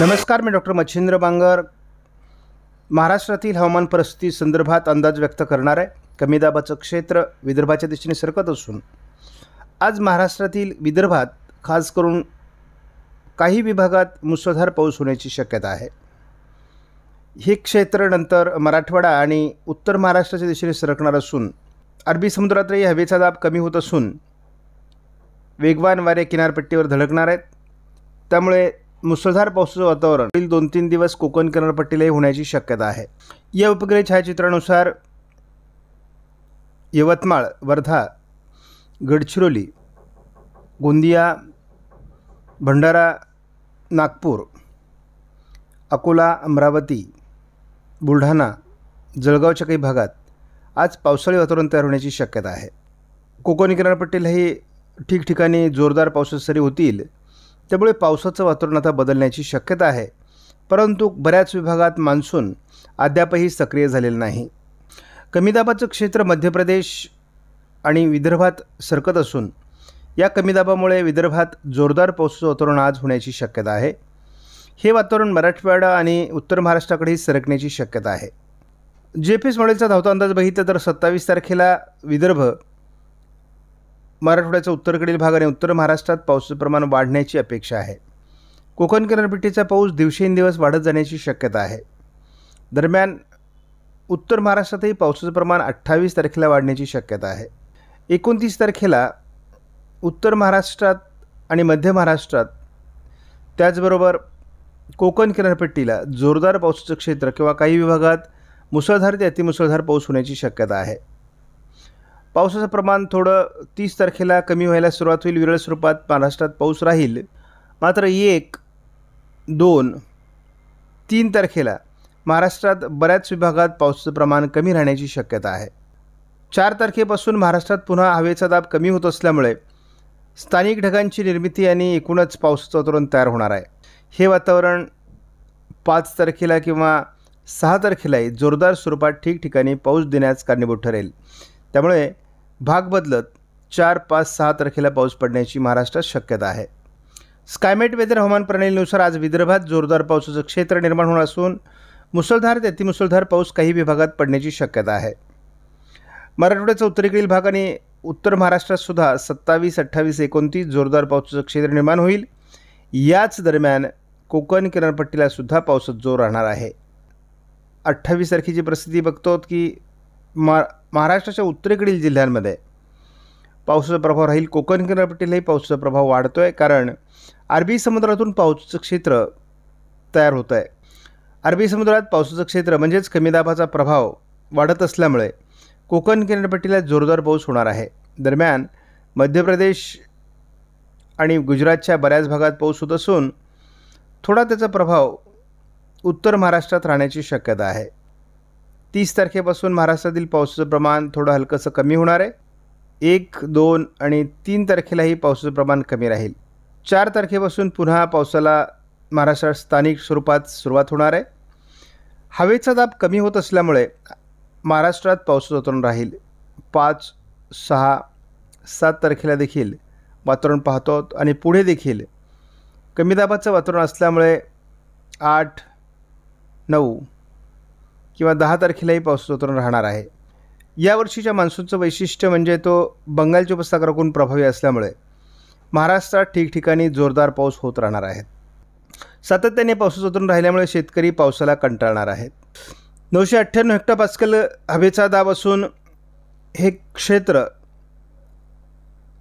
नमस्कार मी डॉक्टर मच्छिंद्र बांगर महाराष्ट्रातील हवामान परिस्थिती संदर्भात अंदाज व्यक्त करणार आहे कमी दाबाचं क्षेत्र विदर्भाच्या दिशेने सरकत असून आज महाराष्ट्रातील विदर्भात खास करून काही विभागात मुसळधार पाऊस होण्याची शक्यता आहे हे क्षेत्र नंतर मराठवाडा आणि उत्तर महाराष्ट्राच्या दिशेने सरकणार असून अरबी समुद्रातही हवेचा दाब कमी होत असून वेगवान वारे किनारपट्टीवर धडकणार आहेत त्यामुळे मुसळधार पावसाचं वातावरण पुढील दोन तीन दिवस कोकण किनारपट्टीलाही होण्याची शक्यता आहे या उपग्रह छायाचित्रानुसार यवतमाळ वर्धा गडचिरोली गोंदिया भंडारा नागपूर अकोला अमरावती बुलढाणा जळगावच्या काही भागात आज पावसाळी वातावरण तयार होण्याची शक्यता आहे कोकण किनारपट्टीलाही ठिकठिकाणी जोरदार सरी होतील त्यामुळे पावसाचं वातावरण आता बदलण्याची शक्यता आहे परंतु बऱ्याच विभागात मान्सून अद्यापही सक्रिय झालेलं नाही कमी दाबाचं क्षेत्र मध्य प्रदेश आणि विदर्भात सरकत असून या कमी दाबामुळे विदर्भात जोरदार पावसाचं वातावरण आज होण्याची शक्यता आहे हे वातावरण मराठवाडा आणि उत्तर महाराष्ट्राकडेही सरकण्याची शक्यता आहे जे पी एस मॉडेलचा धावता अंदाज बघितला तर सत्तावीस तारखेला विदर्भ मराठवाड्याच्या उत्तरकडील भाग आणि उत्तर महाराष्ट्रात पावसाचं प्रमाण वाढण्याची अपेक्षा आहे कोकण किनारपट्टीचा पाऊस दिवसेंदिवस वाढत जाण्याची शक्यता आहे दरम्यान उत्तर महाराष्ट्रातही पावसाचं प्रमाण अठ्ठावीस तारखेला वाढण्याची शक्यता आहे एकोणतीस तारखेला उत्तर महाराष्ट्रात आणि मध्य महाराष्ट्रात त्याचबरोबर कोकण किनारपट्टीला जोरदार पावसाचं क्षेत्र किंवा काही विभागात मुसळधार ते अतिमुसळधार पाऊस होण्याची शक्यता आहे पावसाचं प्रमाण थोडं तीस तारखेला कमी व्हायला सुरुवात होईल विरळ स्वरूपात महाराष्ट्रात पाऊस राहील मात्र एक दोन तीन तारखेला महाराष्ट्रात बऱ्याच विभागात पावसाचं प्रमाण कमी राहण्याची शक्यता आहे चार तारखेपासून महाराष्ट्रात पुन्हा हवेचा दाब कमी होत असल्यामुळे स्थानिक ढगांची निर्मिती आणि एकूणच पावसाचं वातावरण तयार होणार आहे हे वातावरण पाच तारखेला किंवा सहा तारखेलाही जोरदार स्वरूपात ठिकठिकाणी पाऊस देण्यास कारणीभूत ठरेल त्यामुळे भाग बदलत चार पाच सहा तारखेला पाऊस पडण्याची महाराष्ट्रात शक्यता आहे स्कायमेट वेदर हवामान प्रणालीनुसार आज विदर्भात जोरदार पावसाचं क्षेत्र निर्माण होणार असून मुसळधार ते अतिमुसळधार पाऊस काही विभागात पडण्याची शक्यता आहे मराठवाड्याचा उत्तरेकडील भाग आणि उत्तर महाराष्ट्रातसुद्धा सत्तावीस अठ्ठावीस एकोणतीस जोरदार पावसाचं क्षेत्र निर्माण होईल याच दरम्यान कोकण किनारपट्टीला सुद्धा पावसात जोर राहणार आहे अठ्ठावीस तारखेची परिस्थिती बघतो की मा महाराष्ट्राच्या उत्तरेकडील जिल्ह्यांमध्ये पावसाचा प्रभाव राहील कोकण किनारपट्टीलाही पावसाचा प्रभाव वाढतो आहे कारण अरबी समुद्रातून पावसाचं क्षेत्र तयार होतं आहे अरबी समुद्रात पावसाचं क्षेत्र म्हणजेच कमी दाबाचा प्रभाव वाढत असल्यामुळे कोकण किनारपट्टीला जोरदार पाऊस होणार आहे दरम्यान मध्य प्रदेश आणि गुजरातच्या बऱ्याच भागात पाऊस होत असून थोडा त्याचा प्रभाव उत्तर महाराष्ट्रात राहण्याची शक्यता आहे तीस तारखेपासून महाराष्ट्रातील पावसाचं प्रमाण थोडं हलकंसं कमी होणार आहे एक दोन आणि तीन तारखेलाही पावसाचं प्रमाण कमी राहील चार तारखेपासून पुन्हा पावसाला महाराष्ट्रात स्थानिक स्वरूपात सुरुवात होणार आहे हवेचा दाब कमी होत असल्यामुळे महाराष्ट्रात पाऊस वातावरण राहील पाच सहा सात तारखेला देखील वातावरण पाहतो आणि पुढे देखील कमी दाबाचं वातावरण असल्यामुळे आठ नऊ किंवा दहा तारखेलाही पाऊस उतरून राहणार आहे यावर्षीच्या मान्सूनचं वैशिष्ट्य म्हणजे तो बंगालची उपसागराकडून प्रभावी असल्यामुळे महाराष्ट्रात ठिकठिकाणी जोरदार पाऊस होत राहणार आहे सातत्याने पाऊस उतरून राहिल्यामुळे शेतकरी पावसाला कंटाळणार आहेत नऊशे अठ्ठ्याण्णव हेक्टर पास्कल हवेचा दाब असून हे क्षेत्र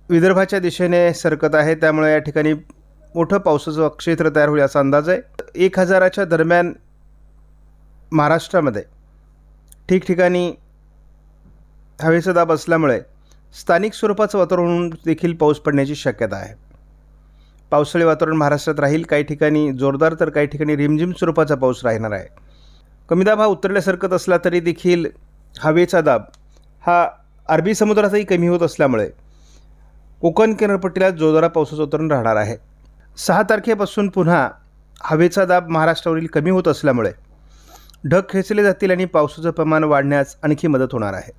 विदर्भाच्या दिशेने सरकत आहे त्यामुळे या ठिकाणी मोठं पावसाचं क्षेत्र तयार होईल असा अंदाज आहे एक हजाराच्या दरम्यान महाराष्ट्रामध्ये ठिकठिकाणी हवेचा दाब असल्यामुळे स्थानिक स्वरूपाचं वातावरण देखील पाऊस पडण्याची शक्यता आहे पावसाळी वातावरण महाराष्ट्रात राहील काही ठिकाणी जोरदार तर काही ठिकाणी रिमझिम स्वरूपाचा पाऊस राहणार आहे कमी दाब हा उतरल्यासारखत असला तरी देखील हवेचा दाब हा अरबी समुद्रातही कमी होत असल्यामुळे कोकण किनारपट्टीला जोरदार पावसाचं वातावरण राहणार आहे सहा तारखेपासून पुन्हा हवेचा दाब महाराष्ट्रावरील कमी होत असल्यामुळे ढग खेचले जातील आणि पावसाचं प्रमाण वाढण्यास आणखी मदत होणार आहे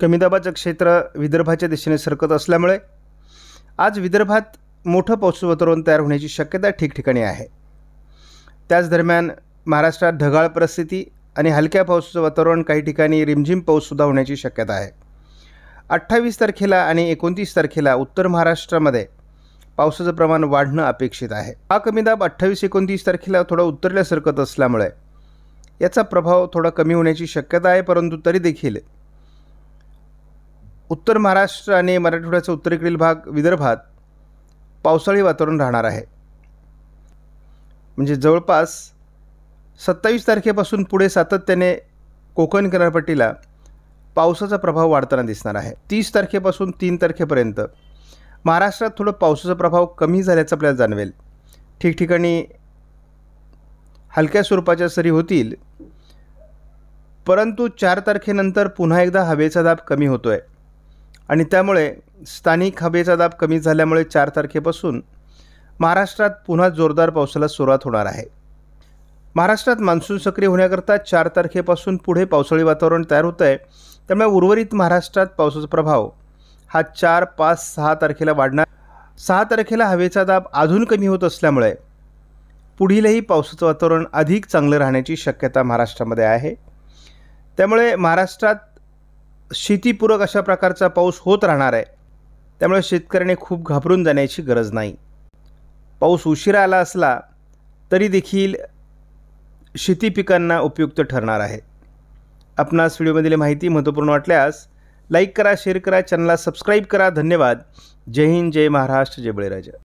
कमी दाबाचं क्षेत्र विदर्भाच्या दिशेने सरकत असल्यामुळे आज विदर्भात मोठं पावसाचं वातावरण तयार होण्याची शक्यता ठिकठिकाणी आहे त्याच दरम्यान महाराष्ट्रात ढगाळ परिस्थिती आणि हलक्या पावसाचं वातावरण काही ठिकाणी रिमझिम पाऊससुद्धा होण्याची शक्यता आहे अठ्ठावीस तारखेला आणि एकोणतीस तारखेला उत्तर महाराष्ट्रामध्ये पावसाचं प्रमाण वाढणं अपेक्षित आहे हा कमी दाब अठ्ठावीस एकोणतीस तारखेला थोडा उत्तरल्या सरकत असल्यामुळे याचा प्रभाव थोडा कमी होण्याची शक्यता आहे परंतु तरी देखील उत्तर महाराष्ट्र आणि मराठवाड्याचा उत्तरेकडील भाग विदर्भात पावसाळी वातावरण राहणार आहे म्हणजे जवळपास सत्तावीस तारखेपासून पुढे सातत्याने कोकण किनारपट्टीला पावसाचा प्रभाव वाढताना दिसणार आहे तीस तारखेपासून तीन तारखेपर्यंत महाराष्ट्रात थोडं पावसाचा प्रभाव कमी झाल्याचं आपल्याला जाणवेल ठिकठिकाणी हलक्या स्वरूपाच्या सरी होतील परंतु चार तारखेनंतर पुन्हा एकदा हवेचा दाब कमी होतो आहे आणि त्यामुळे स्थानिक हवेचा दाब कमी झाल्यामुळे चार तारखेपासून महाराष्ट्रात पुन्हा जोरदार पावसाला सुरुवात होणार आहे महाराष्ट्रात मान्सून सक्रिय होण्याकरता चार तारखेपासून पुढे पावसाळी वातावरण तयार होतं आहे त्यामुळे उर्वरित महाराष्ट्रात पावसाचा प्रभाव हा चार पाच सहा तारखेला वाढणार सहा तारखेला हवेचा दाब अजून कमी होत असल्यामुळे पुढीलही पावसाचं वातावरण अधिक चांगलं राहण्याची शक्यता महाराष्ट्रामध्ये आहे त्यामुळे महाराष्ट्रात शेतीपूरक अशा प्रकारचा पाऊस होत राहणार आहे त्यामुळे शेतकऱ्याने खूप घाबरून जाण्याची गरज नाही पाऊस उशिरा आला असला तरी देखील शेती पिकांना उपयुक्त ठरणार आहे आपणास व्हिडिओमधील माहिती महत्त्वपूर्ण वाटल्यास लाईक करा शेअर करा चॅनलला सबस्क्राईब करा धन्यवाद जय हिंद जय महाराष्ट्र जय बळीराजा